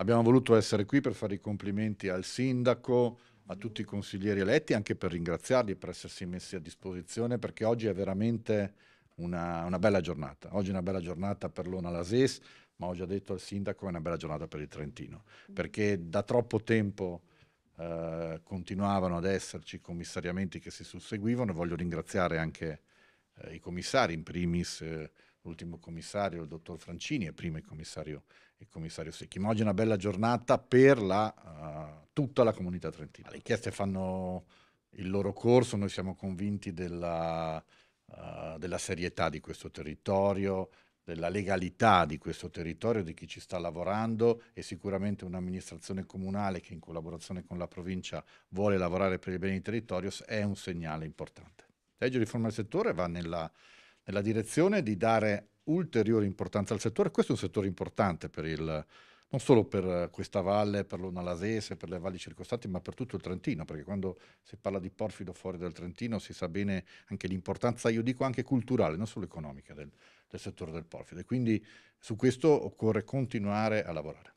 Abbiamo voluto essere qui per fare i complimenti al sindaco, a tutti i consiglieri eletti, anche per ringraziarli per essersi messi a disposizione, perché oggi è veramente una, una bella giornata. Oggi è una bella giornata per l'ONA Lases, ma ho già detto al sindaco è una bella giornata per il Trentino, perché da troppo tempo eh, continuavano ad esserci commissariamenti che si susseguivano e voglio ringraziare anche eh, i commissari, in primis eh, l'ultimo commissario, il dottor Francini, e prima il commissario, il commissario Secchi. Ma oggi è una bella giornata per la, uh, tutta la comunità trentina. Le inchieste fanno il loro corso, noi siamo convinti della, uh, della serietà di questo territorio, della legalità di questo territorio, di chi ci sta lavorando e sicuramente un'amministrazione comunale che in collaborazione con la provincia vuole lavorare per il bene del territorio è un segnale importante. La legge di riforma del settore va nella, nella direzione di dare ulteriore importanza al settore. Questo è un settore importante per il, non solo per questa valle, per l'Onalasese, per le valli circostanti, ma per tutto il Trentino, perché quando si parla di porfido fuori dal Trentino si sa bene anche l'importanza, io dico anche culturale, non solo economica, del, del settore del porfido. E quindi su questo occorre continuare a lavorare.